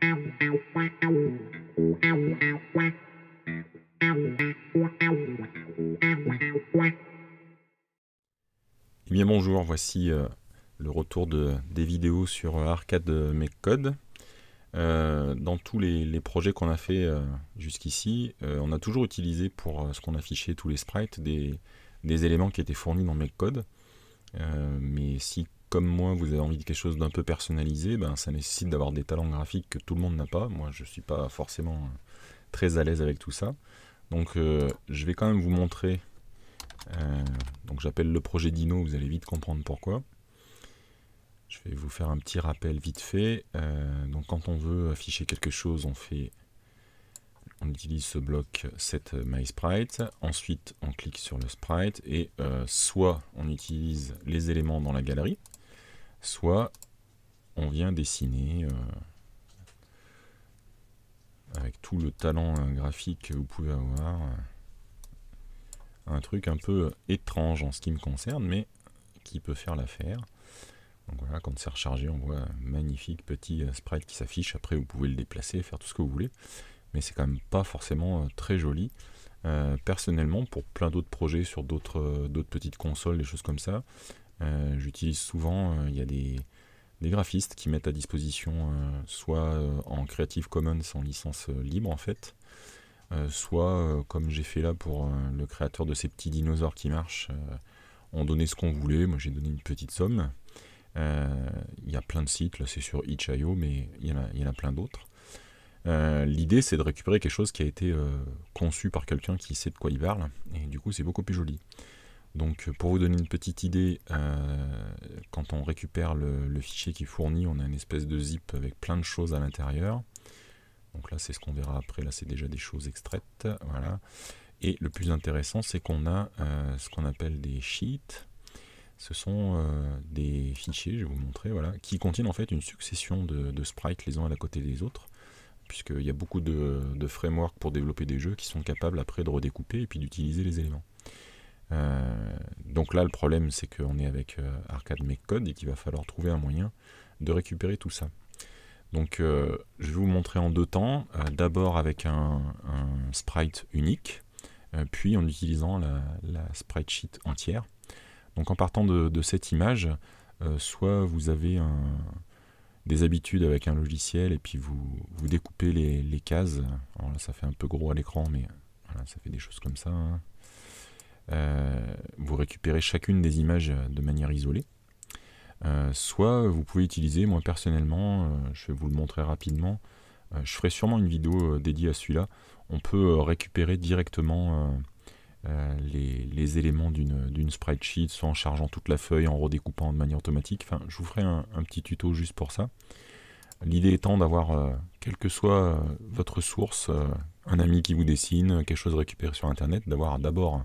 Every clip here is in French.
Eh bien bonjour, voici euh, le retour de, des vidéos sur euh, Arcade euh, mec code dans tous les, projets qu'on a fait jusqu'ici, on a toujours utilisé pour ce qu'on affichait tous les sprites des, éléments qui étaient fournis dans code mais si comme moi, vous avez envie de quelque chose d'un peu personnalisé, ben, ça nécessite d'avoir des talents graphiques que tout le monde n'a pas. Moi, je ne suis pas forcément euh, très à l'aise avec tout ça. Donc, euh, je vais quand même vous montrer. Euh, donc, j'appelle le projet Dino, vous allez vite comprendre pourquoi. Je vais vous faire un petit rappel vite fait. donc, quand on veut afficher quelque chose, on fait. On utilise ce bloc set My Sprite. Ensuite, on clique sur le sprite et soit on utilise les éléments dans la galerie, soit on vient dessiner euh, avec tout le talent euh, graphique que vous pouvez avoir euh, un truc un peu étrange en ce qui me concerne, mais qui peut faire l'affaire. Donc voilà, quand c'est rechargé, on voit un magnifique petit sprite qui s'affiche. Après, vous pouvez le déplacer, faire tout ce que vous voulez, mais c'est quand même pas forcément très joli. personnellement, pour plein d'autres projets sur d'autres petites consoles, des choses comme ça, euh, j'utilise souvent, euh, il y a des, graphistes qui mettent à disposition euh, soit en Creative Commons en licence libre en fait, soit comme j'ai fait là pour le créateur de ces petits dinosaures qui marchent, on donnait ce qu'on voulait, moi j'ai donné une petite somme. Il y a plein de sites, là c'est sur itch.io, mais il y, en a plein d'autres. L'idée c'est de récupérer quelque chose qui a été conçu par quelqu'un qui sait de quoi il parle, et du coup c'est beaucoup plus joli. Donc euh, pour vous donner une petite idée, euh, quand on récupère le, fichier qui est fourni, on a une espèce de zip avec plein de choses à l'intérieur. Donc là c'est ce qu'on verra après, là c'est déjà des choses extraites. Voilà. Et le plus intéressant c'est qu'on a euh, ce qu'on appelle des sheets. Ce sont des fichiers, je vais vous montrer, voilà, qui contiennent en fait une succession de, sprites les uns à la côté des autres puisqu'il y a beaucoup de, de frameworks pour développer des jeux qui sont capables après de redécouper et puis d'utiliser les éléments. Euh, donc là, le problème, c'est qu'on est avec euh, Arcade Make et qu'il va falloir trouver un moyen de récupérer tout ça. Donc euh, je vais vous montrer en deux temps, d'abord avec un, sprite unique, puis en utilisant la, la, sprite sheet entière. Donc en partant de, cette image, soit vous avez des habitudes avec un logiciel et puis vous, découpez les, cases. Alors là ça fait un peu gros à l'écran mais ça fait des choses comme ça. Hein. Euh, vous récupérez chacune des images euh, de manière isolée. Euh, soit vous pouvez utiliser, moi personnellement, je vais vous le montrer rapidement, je ferai sûrement une vidéo dédiée à celui-là, on peut récupérer directement les, éléments d'une sprite sheet, soit en chargeant toute la feuille, en redécoupant de manière automatique. Enfin, je vous ferai un, petit tuto juste pour ça. L'idée étant d'avoir, quelle que soit votre source, un ami qui vous dessine, quelque chose récupéré sur Internet, d'avoir d'abord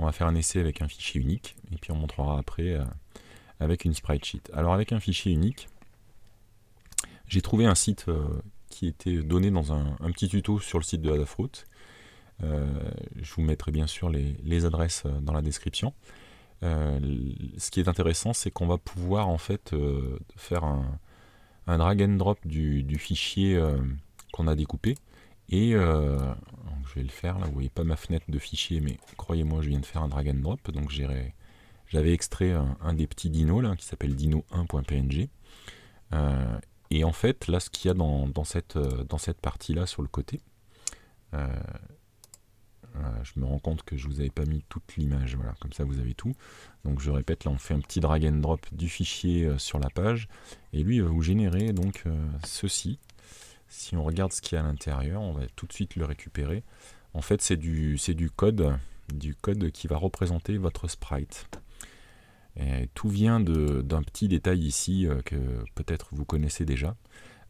on va faire un essai avec un fichier unique, et puis on montrera après euh, avec une sprite sheet. Alors avec un fichier unique, j'ai trouvé un site euh, qui était donné dans un, petit tuto sur le site de Adafruit. Euh, je vous mettrai bien sûr les, adresses dans la description. ce qui est intéressant, c'est qu'on va pouvoir en fait faire un, drag and drop du fichier qu'on a découpé et euh, je vais le faire, là vous voyez pas ma fenêtre de fichier, mais croyez-moi je viens de faire un drag and drop, donc j'avais extrait un, des petits dinos là, qui s'appelle dino1.png, euh, et en fait, là, ce qu'il y a dans, cette, euh, dans cette partie-là sur le côté, je me rends compte que je ne vous avais pas mis toute l'image, voilà, comme ça vous avez tout. Donc je répète, là on fait un petit drag and drop du fichier sur la page, et lui il va vous générer donc ceci, si on regarde ce qu'il y a à l'intérieur, on va tout de suite le récupérer. En fait, c'est du, code, du code qui va représenter votre sprite. tout vient d'un petit détail ici euh, que peut-être vous connaissez déjà.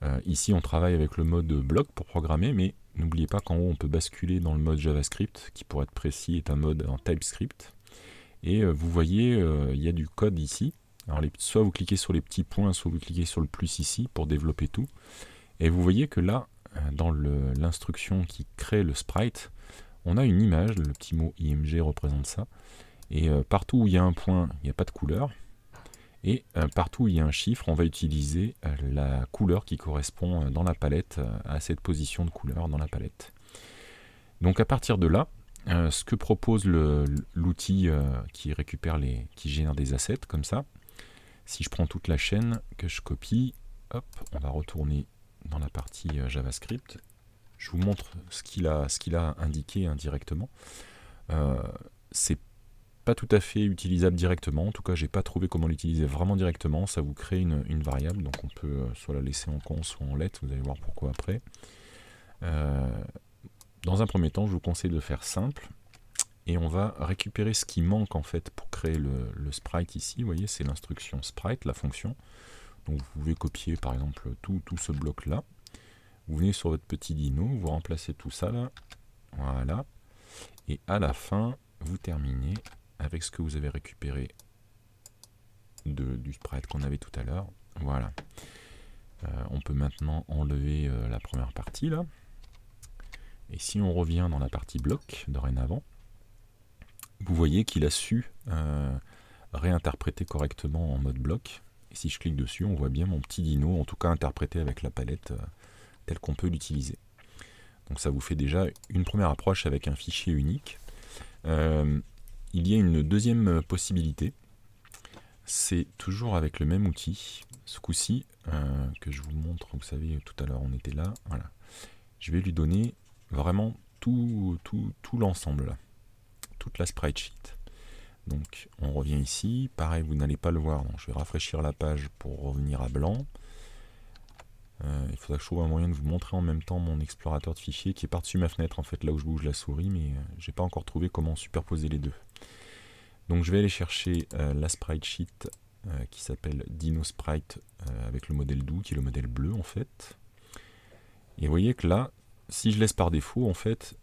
Euh, ici, on travaille avec le mode bloc pour programmer, mais n'oubliez pas qu'en haut, on peut basculer dans le mode JavaScript, qui pour être précis est un mode en TypeScript. Et euh, vous voyez, il y a du code ici. soit vous cliquez sur les petits points, soit vous cliquez sur le plus ici pour développer tout. Et vous voyez que là, euh, dans l'instruction qui crée le sprite, on a une image, le petit mot img représente ça, et euh, partout où il y a un point, il n'y a pas de couleur, et euh, partout où il y a un chiffre, on va utiliser la couleur qui correspond dans la palette à cette position de couleur dans la palette. Donc à partir de là, ce que propose l'outil qui récupère les, qui génère des assets comme ça, si je prends toute la chaîne que je copie, hop, on va retourner dans la partie euh, JavaScript. Je vous montre ce qu'il a, ce a indiqué indirectement. Euh, c'est pas tout à fait utilisable directement. En tout cas, j'ai pas trouvé comment l'utiliser vraiment directement. Ça vous crée une, variable, donc on peut euh, soit la laisser en cons, soit en let. Vous allez voir pourquoi après. Euh, dans un premier temps, je vous conseille de faire simple. Et on va récupérer ce qui manque en fait pour créer le sprite ici. Vous voyez, c'est l'instruction sprite, la fonction vous pouvez copier par exemple tout, ce bloc là. Vous venez sur votre petit dino, vous remplacez tout ça là. Voilà. Et à la fin, vous terminez avec ce que vous avez récupéré du sprite qu'on avait tout à l'heure. Voilà. Euh, on peut maintenant enlever euh, la première partie là. Et si on revient dans la partie bloc dorénavant, vous voyez qu'il a su euh, réinterpréter correctement en mode bloc. Et si je clique dessus, on voit bien mon petit dino, en tout cas interprété avec la palette euh, telle qu'on peut l'utiliser. Donc ça vous fait déjà une première approche avec un fichier unique. Euh, il y a une deuxième euh, possibilité, c'est toujours avec le même outil, ce coup-ci, que je vous montre, vous savez, tout à l'heure on était là, voilà. Je vais lui donner vraiment tout, tout, tout l'ensemble, toute la sprite sheet. Donc on revient ici, pareil vous n'allez pas le voir, donc je vais rafraîchir la page pour revenir à blanc. Euh, il faudra que je trouve un moyen de vous montrer en même temps mon explorateur de fichiers qui est par-dessus ma fenêtre en fait, là où je bouge la souris, mais je euh, j'ai pas encore trouvé comment superposer les deux. Donc je vais aller chercher euh, la sprite sheet qui s'appelle Dino Sprite avec le modèle doux qui est le modèle bleu en fait. Et vous voyez que là, si je laisse par défaut en fait,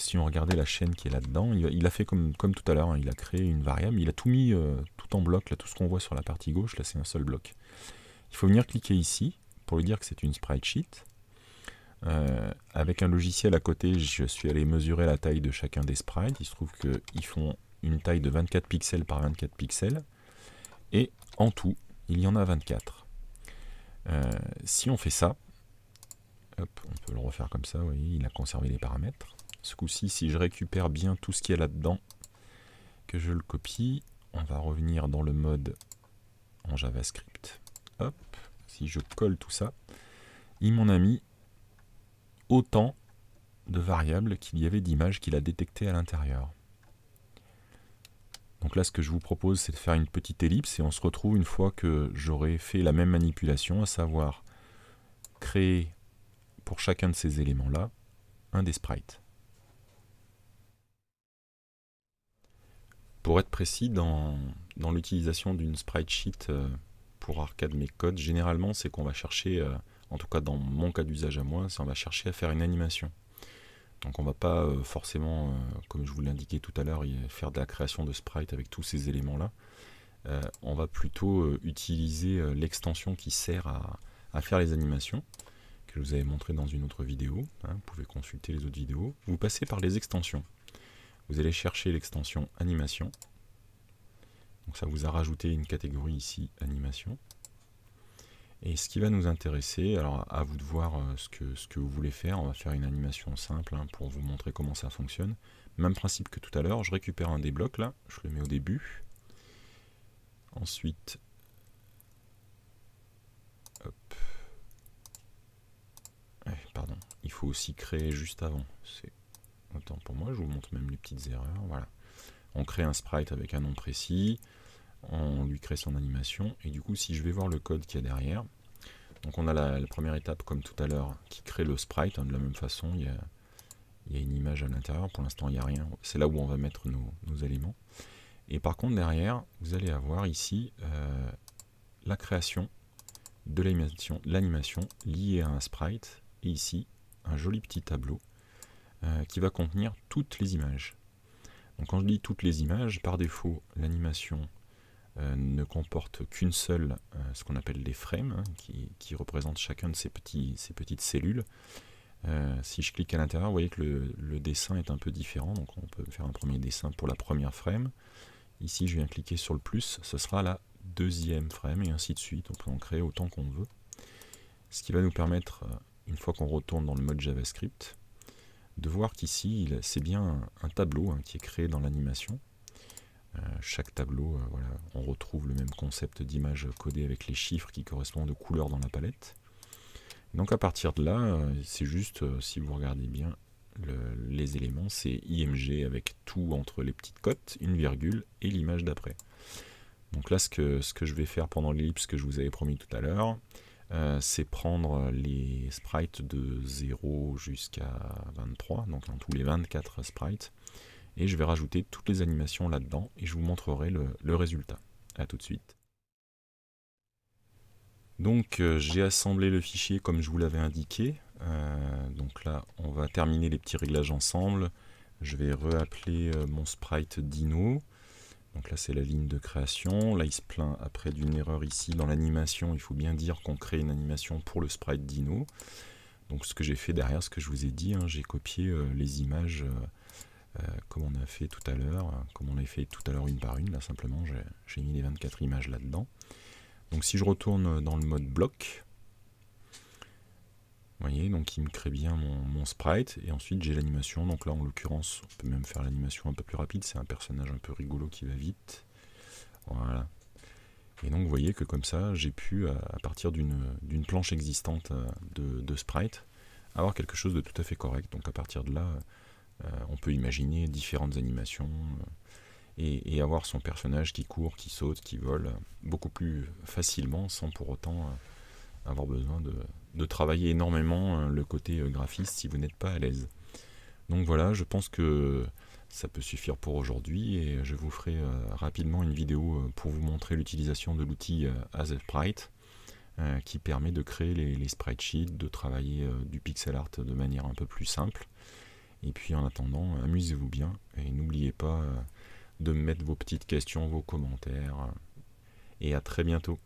si on regardait la chaîne qui est là-dedans, il, a fait comme, tout à l'heure, hein, il a créé une variable, il a tout mis euh, tout en bloc, là, tout ce qu'on voit sur la partie gauche, là c'est un seul bloc. Il faut venir cliquer ici pour lui dire que c'est une sprite sheet. Euh, avec un logiciel à côté, je suis allé mesurer la taille de chacun des sprites. Il se trouve qu'ils font une taille de 24 pixels par 24 pixels. Et en tout, il y en a 24. Euh, si on fait ça, on peut le refaire comme ça, vous il a conservé les paramètres. Ce coup-ci, si je récupère bien tout ce qu'il y a là-dedans, que je le copie, on va revenir dans le mode en JavaScript. Hop, si je colle tout ça, il m'en a mis autant de variables qu'il y avait d'images qu'il a détectées à l'intérieur. Donc là, ce que je vous propose, c'est de faire une petite ellipse et on se retrouve une fois que j'aurai fait la même manipulation, à savoir créer pour chacun de ces éléments-là un des sprites. Pour être précis, dans, l'utilisation d'une sprite sheet euh, pour arcade mes codes, généralement c'est qu'on va chercher, euh, en tout cas dans mon cas d'usage à moi, c'est qu'on va chercher à faire une animation. Donc on va pas euh, forcément, comme je vous l'indiquais tout à l'heure, faire de la création de sprite avec tous ces éléments-là. on va plutôt utiliser l'extension qui sert à, faire les animations, que je vous avais montré dans une autre vidéo. Hein. vous pouvez consulter les autres vidéos. Vous passez par les extensions vous allez chercher l'extension animation. Donc ça vous a rajouté une catégorie ici, animation. Et ce qui va nous intéresser, alors à vous de voir euh, ce que, ce que vous voulez faire, on va faire une animation simple hein, pour vous montrer comment ça fonctionne. Même principe que tout à l'heure, je récupère un des blocs là, je le mets au début. Ensuite, pardon, il faut aussi créer juste avant, c'est Autant pour moi, je vous montre même les petites erreurs. Voilà. On crée un sprite avec un nom précis, on lui crée son animation, et du coup, si je vais voir le code qu'il y a derrière, donc on a la, première étape, comme tout à l'heure, qui crée le sprite. Hein, de la même façon, il y a, une image à l'intérieur. Pour l'instant, il n'y a rien. C'est là où on va mettre nos, éléments. Et par contre, derrière, vous allez avoir ici euh, la création de l'animation liée à un sprite. Et ici, un joli petit tableau euh, qui va contenir toutes les images. Donc quand je dis toutes les images, par défaut, l'animation euh, ne comporte qu'une seule, euh, ce qu'on appelle les frames, hein, qui, représente représentent chacun de ces, petits, petites cellules. si je clique à l'intérieur, vous voyez que le, le, dessin est un peu différent, donc on peut faire un premier dessin pour la première frame. Ici, je viens cliquer sur le plus, ce sera la deuxième frame, et ainsi de suite. On peut en créer autant qu'on veut. Ce qui va nous permettre, une fois qu'on retourne dans le mode JavaScript, de voir qu'ici, c'est bien un tableau hein, qui est créé dans l'animation. Euh, chaque tableau, euh, voilà, on retrouve le même concept d'image codée avec les chiffres qui correspondent aux couleurs dans la palette. Donc à partir de là, euh, c'est juste, si vous regardez bien les éléments, c'est IMG avec tout entre les petites cotes, une virgule et l'image d'après. Donc là, ce que, ce que je vais faire pendant l'ellipse que je vous avais promis tout à l'heure, euh, c'est prendre les sprites de 0 jusqu'à 23, donc en tous les 24 sprites, et je vais rajouter toutes les animations là-dedans, et je vous montrerai le, résultat. A tout de suite. Donc euh, j'ai assemblé le fichier comme je vous l'avais indiqué. Euh, donc là on va terminer les petits réglages ensemble. Je vais réappeler mon sprite Dino. Donc là, c'est la ligne de création. Là, il se plaint après d'une erreur ici dans l'animation. Il faut bien dire qu'on crée une animation pour le sprite Dino. Donc ce que j'ai fait derrière, ce que je vous ai dit, hein, j'ai copié euh, les images euh, euh, comme on a fait tout à l'heure, hein, comme on a fait tout à l'heure une par une. Là, simplement, j'ai mis les 24 images là-dedans. Donc si je retourne dans le mode bloc, vous voyez, donc il me crée bien mon, sprite, et ensuite j'ai l'animation, donc là en l'occurrence, on peut même faire l'animation un peu plus rapide, c'est un personnage un peu rigolo qui va vite, voilà. Et donc vous voyez que comme ça, j'ai pu, euh, à partir d'une planche existante euh, de, sprite, avoir quelque chose de tout à fait correct, donc à partir de là, euh, on peut imaginer différentes animations, et, avoir son personnage qui court, qui saute, qui vole, beaucoup plus facilement, sans pour autant avoir besoin de de travailler énormément euh, le côté euh, graphiste si vous n'êtes pas à l'aise. Donc voilà, je pense que ça peut suffire pour aujourd'hui et je vous ferai euh, rapidement une vidéo pour vous montrer l'utilisation de l'outil as qui permet de créer les, les spreadsheets, de travailler du pixel art de manière un peu plus simple. Et puis en attendant, amusez-vous bien et n'oubliez pas de mettre vos petites questions, vos commentaires. Et à très bientôt.